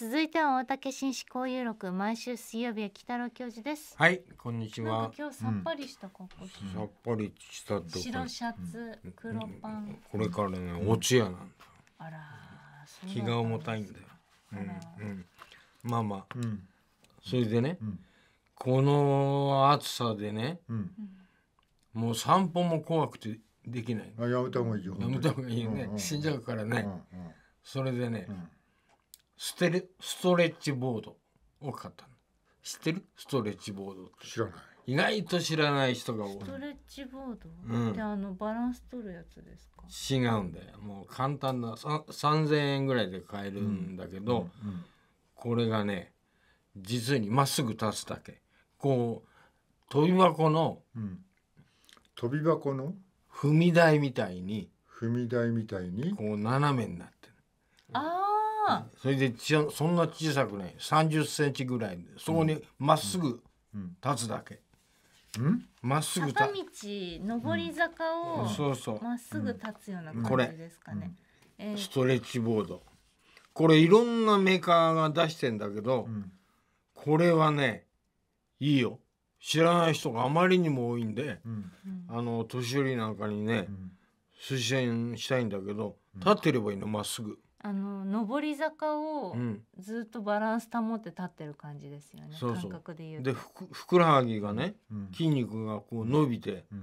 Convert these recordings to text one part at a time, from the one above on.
続いては大竹紳士交友録毎週水曜日は北野教授ですはいこんにちは今日さっぱりした格好、うん、さっぱりしたと白シャツ、黒パンこれからね落ちやなんだ、あら気が重たいんだようんうんまあまあ、それでね、この暑さでね、うん、もう散歩も怖くてできないあやめた方がいいよやめた方がいいよね、死んじゃうからね、うんそれでね、うんステレストレッチボードを買ったの知ってるストレッチボードって知らない意外と知らない人が多いストレッチボード、うん、ってあのバランス取るやつですか違うんだよもう簡単な3,000円ぐらいで買えるんだけど、うんうん、これがね実にまっすぐ立つだけこう跳び箱の、飛び箱の踏み台みたいに踏み台みたいにこう斜めになってるああそれでちそんな小さくね3 0ンチぐらいそこにまっすぐ立つだけ。まっすぐ坂道上り坂をまっすぐ立つような感じですかね。えストレッチボードこれいろんなメーカーが出してんだけど、これはねいいよ知らない人があまりにも多いんで、あの年寄りなんかにね、推薦したいんだけど立ってればいいのまっすぐ。あの上り坂をずっとバランス保って立ってる感じですよね、そうそう感覚で言うとでふくふくらはぎがね、筋肉がこう伸びて、も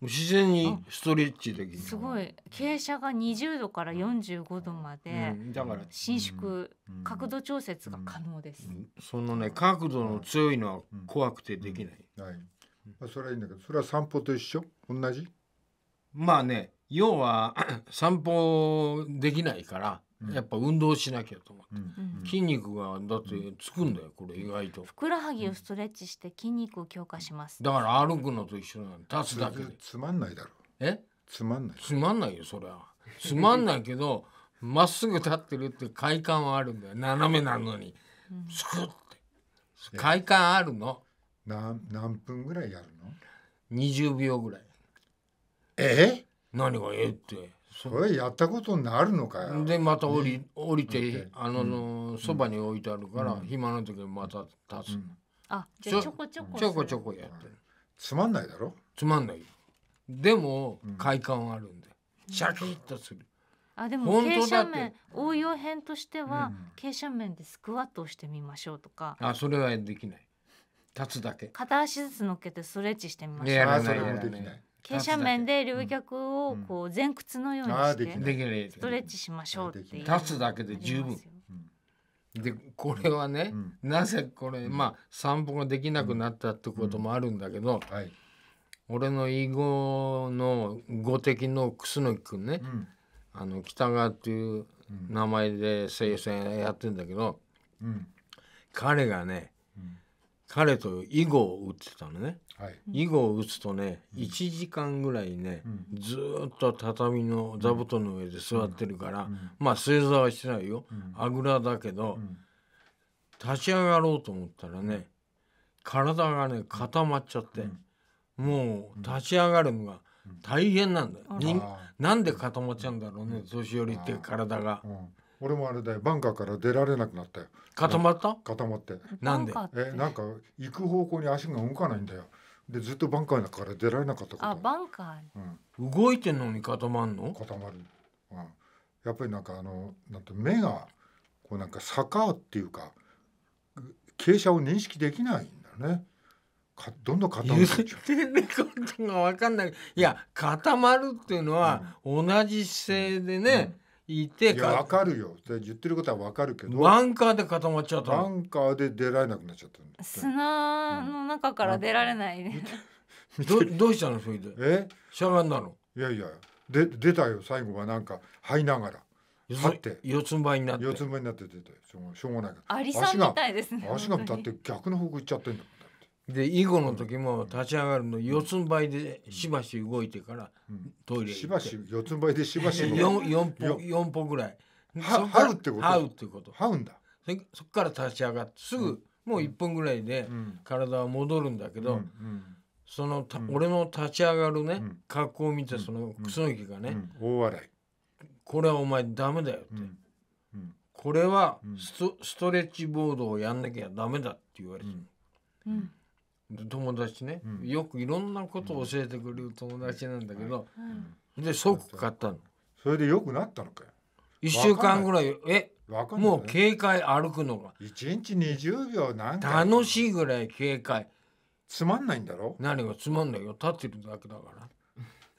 う自然にストレッチできるすごい傾斜が20度から45度まで、だから伸縮、角度調節が可能です、そのね角度の強いのは怖くてできない、はいまあ、それはいいんだけどそれは散歩と一緒同じまあね要は 散歩できないから、やっぱ運動しなきゃと思って、うん、筋肉がだってつくんだよ、これ意外とふくらはぎをストレッチして筋肉を強化します、だから歩くのと一緒なの立つだけつまんないだろえつまんないつまんないよそれはつまんないけど まっすぐ立ってるって快感はあるんだよ斜めなのに、スクッて快感あるのな何分ぐらいやるの20秒ぐらいえ何がええってそれやったことになるのかよでまた降り,、降りてあののそば、に置いてあるから、暇な時にまた立つ、あじゃあちょこちょこちょこちょこやってるつまんないだろつまんないでも、快感あるんでシャキッとするあでも傾斜面応用編としては、傾斜面でスクワットをしてみましょうとかあそれはできない立つだけ片足ずつ乗っけてストレッチしてみましょうやらないやらない傾斜面で両脚をこう前屈のようにしてストレッチしましょうっていう立つだけで十分でこれはね、うん、なぜこれ、まあ散歩ができなくなったってこともあるんだけど、うんはい、俺の囲碁の碁的の楠木君ね、あの北川っていう名前で声戦やってんだけど、彼がね、彼と囲碁を打ってたのね。囲碁を打つとね1時間ぐらいね、ずっと畳の座布団の上で座ってるから、まあ正座はしてないよ、あぐらだけど、立ち上がろうと思ったらね体がね固まっちゃって、もう立ち上がるのが大変なんだよ。なんで固まっちゃうんだろうね年寄りって体が。俺もあれだよバンカーから出られなくなったよ固まった固まってなんでえなんか行く方向に足が動かないんだよでずっとバンカーだから出られなかったことあバンカー、うん、動いてんのに固まんの固まる、うん、やっぱりなんかあのなんて目がこうなんか坂っていうか傾斜を認識できないんだよねかどんどん固まる言ってることが分かんないいや固まるっていうのは、同じ姿勢でね、いていわかるよで言ってることはわかるけどバンカーで固まっちゃったバンカーで出られなくなっちゃった砂の中から出られないね、うん、どどうしたのそれでえしゃがんだのいやいやで出たよ最後はなんか這いながら立って四つん這いになって四つん這いになって出てしょうがないからアリさんみたいですね足がだって逆の方向行っちゃってんだで囲碁の時も立ち上がるの四つん這いでしばし動いてからトイレしばし四つん這いでしばし 四四歩四歩ぐらい。はうってこと。はうってこと。はうんだ。そっから立ち上がってすぐもう一分ぐらいで体は戻るんだけど、その俺の立ち上がるね格好を見てその楠木がね大笑い。これはお前ダメだよって。これはストストレッチボードをやんなきゃダメだって言われてる。うん友達ね、うん、よくいろんなことを教えてくれる友達なんだけど、で即買ったのそれでよくなったのかよ1週間ぐらいえい、もう警戒歩くのが1日20秒なんか楽しいぐらい警戒つまんないんだろ何がつまんないよ立ってるだけだから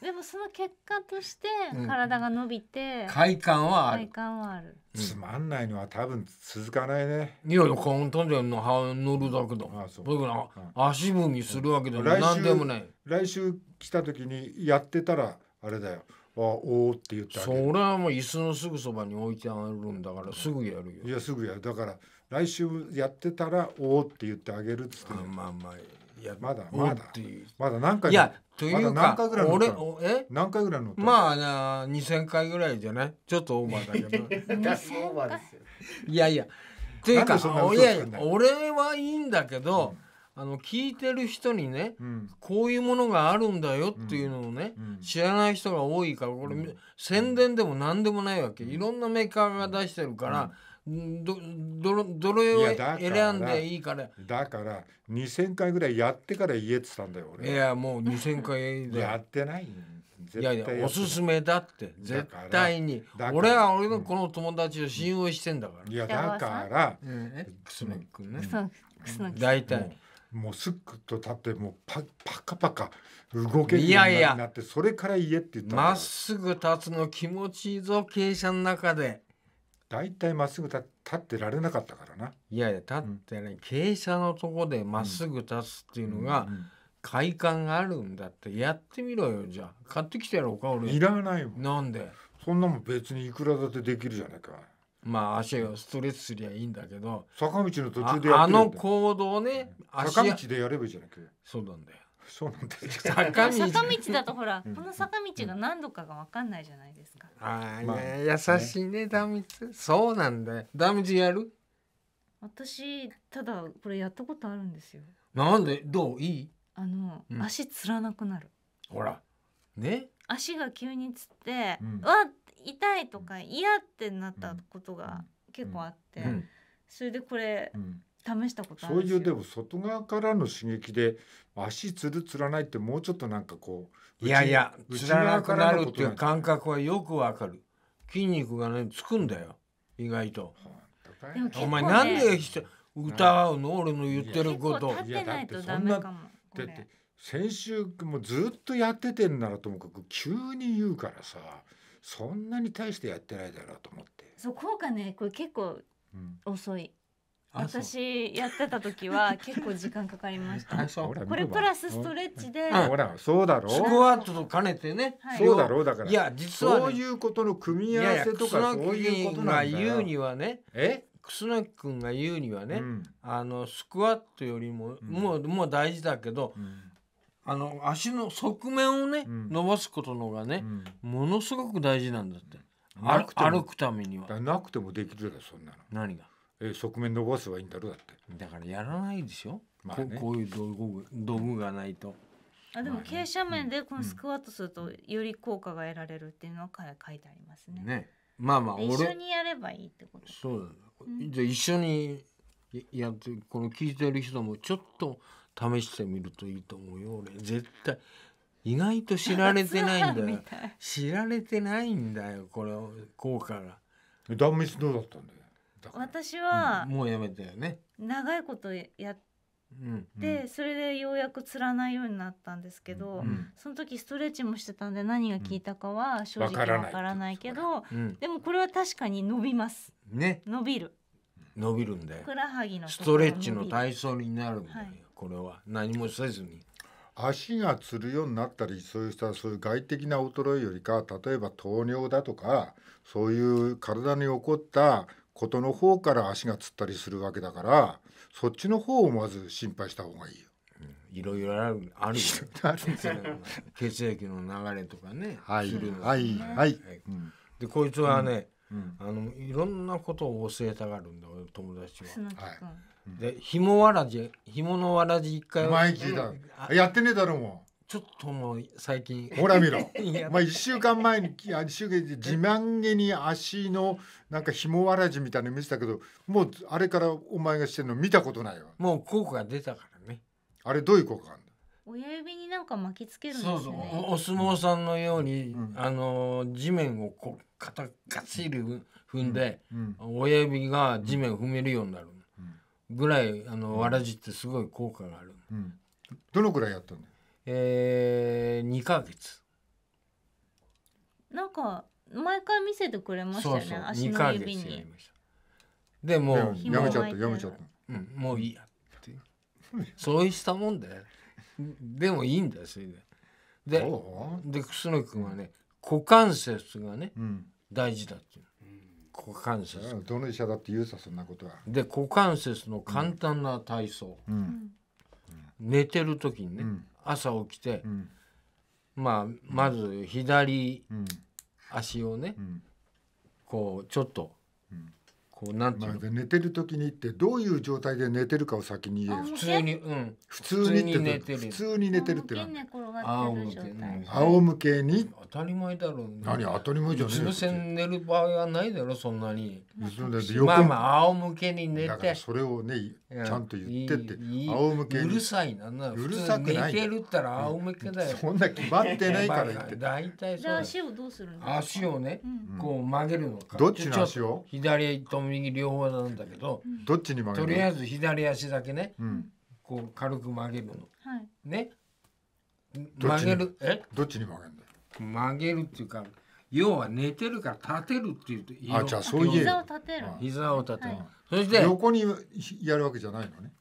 でもその結果として体が伸びて、快感はある快感はあるつまんないのは多分続かないね。いやいや簡単じゃんのは乗るだけだ。ああそう僕ら足踏みするわけでも来何でもない。来週来た時にやってたらあれだよ。あおおって言ってあそげる。れはもう椅子のすぐそばに置いてあるんだからすぐやるよい。やすぐやるだから来週やってたらおおって言ってあげるっつって、うんまあまあいやまだまだまだ何回いやというか、ま、何俺え何回ぐらいのまあ二千回ぐらいじゃないちょっとオーバーだけど いやいやというかいやいや俺はいいんだけど、うん、あの聞いてる人にね、うん、こういうものがあるんだよっていうのをね、うん、知らない人が多いからこれ、宣伝でも何でもないわけいろんなメーカーが出してるから。どどどれを選んでいいからだから2,000回ぐらいやってから言えってたんだよ俺いやもう2,000回やってないいやいやおすすめだって絶対に俺は俺のこの友達を信用してんだから、うん、いやだからね大体もうすっと立ってもうパパカパカ動けるようになってそれから言えって言ったまっすぐ立つの気持ちいいぞ傾斜の中で。大体まっすぐ立ってられなかったからないやいや立ってね、傾斜のとこでまっすぐ立つっていうのが、快感があるんだってやってみろよじゃあ買ってきてやろうか俺いらないもんなんでそんなもん別にいくらだってできるじゃないかまあ足をストレッチすりゃいいんだけど坂道の途中でやってるんあの行動ね、坂道でやればいいじゃないかそうなんだよそうなんです坂道だとほら、この坂道が何度かが分かんないじゃないですか。ああ、まあ、優しいね、ダミツ。そうなんだよ。ダミツやる私、ただこれやったことあるんですよ。なんでどういいあの、うん、足つらなくなる。ほら。ね足が急につって、うん、わ痛いとか嫌ってなったことが結構あって、うんうん、それでこれ、うん試したことそういうでも外側からの刺激で足つるつらないってもうちょっとなんかこういやいやつらなくなるっていう感覚はよくわかる筋肉がねつくんだよ意外と、お前なんで歌うの俺の言ってることいやだってそんなだって先週もずっとやっててんならともかく急に言うからさそんなに大してやってないだろうと思ってそう効果ねこれ結構遅い、うん私やってた時は結構時間かかりました これプラスストレッチでほらそうだろうスクワットと兼ねてね、はい、そうだろうだからいや実は、ね、そういうことの組み合わせとかそういうことなんだ言うにはねえ楠木君が言うにはね、うん、あのスクワットよりも、うん、もうもう大事だけど、うん、あの足の側面をね、伸ばすことのがね、ものすごく大事なんだって歩くためにはなくてもできるだそんなの何がえ側面伸ばせばいいんだろうだってだからやらないでしょ、まあ、ね、こういう道具道具がないと。あでも傾斜面でこのスクワットするとより効果が得られるっていうのは書いてありますね。ねまあまあ俺一緒にやればいいってことそうだ、うん、じゃあ一緒にやってこの聞いてる人もちょっと試してみるといいと思うよ俺絶対意外と知られてないんだよ 知られてないんだよこれ効果が断密どうだったんだよ私は、もうやめたよね長いことやで、それでようやくつらないようになったんですけど、その時ストレッチもしてたんで何が効いたかは正直わからないけど、でもこれは確かに伸びます。ね、伸びる伸びるんだよふくらはぎのストレッチの体操になるんだよ、これは何もせずに。足がつるようになったりそういう人はそういう外的な衰えよりか例えば糖尿だとかそういう体に起こったことの方から足がつったりするわけだからそっちの方をまず心配した方がいいよ。いろいろあるある 血液の流れとかね、はい、ね、はいはい、はい、でこいつはね、うん、あのいろんなことを教えたがるんだ俺友達は。はい、で紐わらじ紐のわらじ一回前聞いた、やってねえだろもう。ちょっともう最近ほら見ろ まあ1週間前に1週間自慢げに足のなんかひもわらじみたいなの見せたけどもうあれからお前がしてるの見たことないよもう効果が出たからねあれどういう効果あるの親指になんか巻きつけるんですねそうそうお相撲さんのように、うん、あの地面をこう肩ガチる、踏んで、うんうん、親指が地面を踏めるようになるぐらいあのわらじってすごい効果がある、どのくらいやったの。えー、2ヶ月なんか毎回見せてくれましたよねそうそう足の指にやりましたでもうやめちゃったやめちゃった、うん、もういいやってそうしたもんででもいいんだよそれででで楠木君はね股関節がね、うん、大事だっていう股関節どの医者だって言うさそんなことはで股関節の簡単な体操、うんうん、寝てる時にね、うん朝起きて、まあまず左足をね、こうちょっと、こうなんていうの、まあ、寝てる時にってどういう状態で寝てるかを先に言え普通にうん普通に寝てる普通に寝てるってなんだがってる状態仰向けに当たり前だろう、ね、何当たり前じゃねえうつ寝る場合はないだろそんなにまあまあ仰向けに寝てそれをねちゃんと言ってって仰向けうるさいななうるさくない寝てるったら仰向けだよ、そんな決まってないから言って 大体そう足をどうするの足をね、こう曲げるのかどっちの足を左と右両方なんだけど、どっちに曲げるとりあえず左足だけね、こう軽く曲げるの、はい。ね曲げるえどっちに曲げるんだ曲げるっていうか要は寝てるから立てるっていうとあじゃあそういう膝を立てる膝を立てる、はい、そして横にやるわけじゃないのね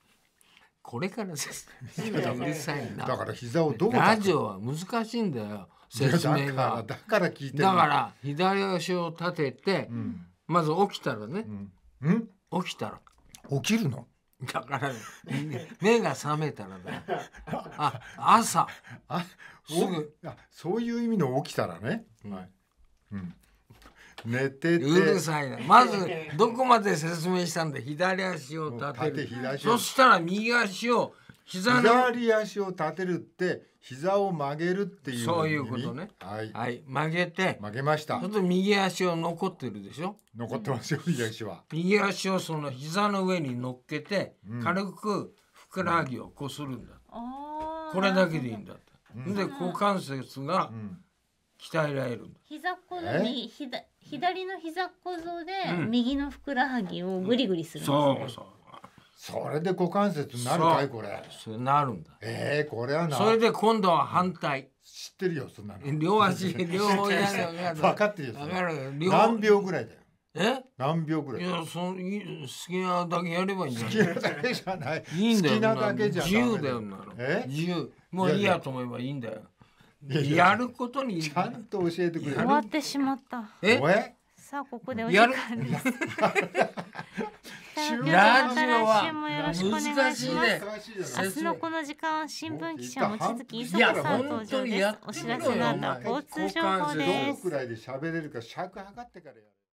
これからですうるさいなだから膝をどうラジオは難しいんだよ説明がだから聞いてだから左足を立てて、うん、まず起きたらね、うん、起きたら起きるのだからね、目が覚めたらねあ、朝。あ、すぐ。あ、そういう意味の起きたらね。はい。うん。寝てて。うるさいな。まず、どこまで説明したんで、左足を立てる。てそしたら右足を。膝左足を立てるって膝を曲げるっていうそういうことねはい、はい、曲げて曲げましたちょっと右足を残ってるでしょ残ってますよ右足は右足をその膝の上に乗っけて、うん、軽くふくらはぎをこするんだ、うん、これだけでいいんだって、うん、で股関節が鍛えられるんだ、膝この右左の膝小僧で右のふくらはぎをぐりぐりするんです、ね、そうそうそれで股関節になるかいこれそうなるんだええー、これはなそれで今度は反対知ってるよそんなの両足 両方やる 分かってるよ分かる何秒ぐらいだよえ何秒ぐらいいやそのい好きなだけやればいいんじゃない好きなだけじゃないいいんだよ好きなだけじゃ自由だよなのえ自由もういいやと思えばいいんだよやることにちゃんと教えてくれ終わってしまったえさあここでお時間です ラジオは難しいね。明日のこの時間は新聞記者望月磯さん登場です。お知らせの後、交通情報です。どのくらいで喋れるか尺測ってからやる。